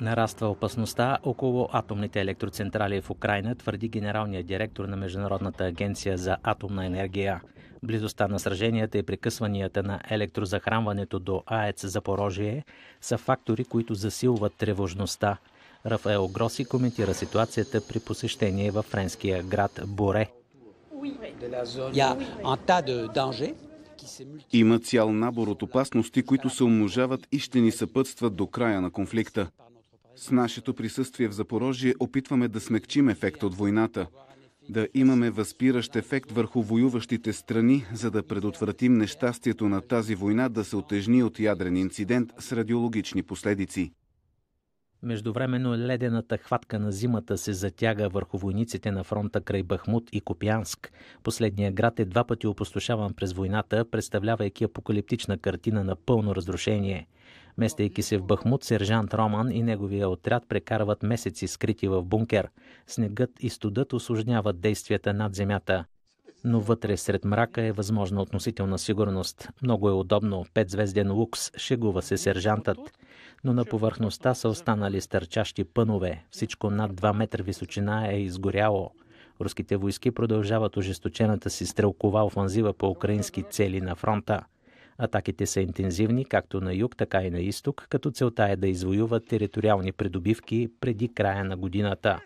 Нараства опасността около атомните електроцентрали в Украина, твърди генералният директор на Международната агенция за атомна енергия. Близостта на сраженията и прекъсванията на електрозахранването до АЕЦ Запорожие са фактори, които засилват тревожността. Рафаел Гроси коментира ситуацията при посещение във френския град Боре. Има цял набор от опасности, които се умножават и ще ни съпътстват до края на конфликта. С нашето присъствие в Запорожие опитваме да смекчим ефект от войната, да имаме възпиращ ефект върху воюващите страни, за да предотвратим нещастието на тази война да се отежни от ядрен инцидент с радиологични последици. Междувременно ледената хватка на зимата се затяга върху войниците на фронта край Бахмут и Копянск. Последният град е два пъти опустошаван през войната, представлявайки апокалиптична картина на пълно разрушение. Местейки се в Бахмут, сержант Роман и неговия отряд прекарват месеци скрити в бункер. Снегът и студът осложняват действията над земята. Но вътре сред мрака е възможна относителна сигурност. Много е удобно. Петзвезден лукс, шегува се сержантът. Но на повърхността са останали стърчащи пънове. Всичко над 2 метра височина е изгоряло. Руските войски продължават ожесточената си стрелкова офанзива по украински цели на фронта – Атаките са интензивни както на юг, така и на изток, като целта е да извоюват териториални придобивки преди края на годината.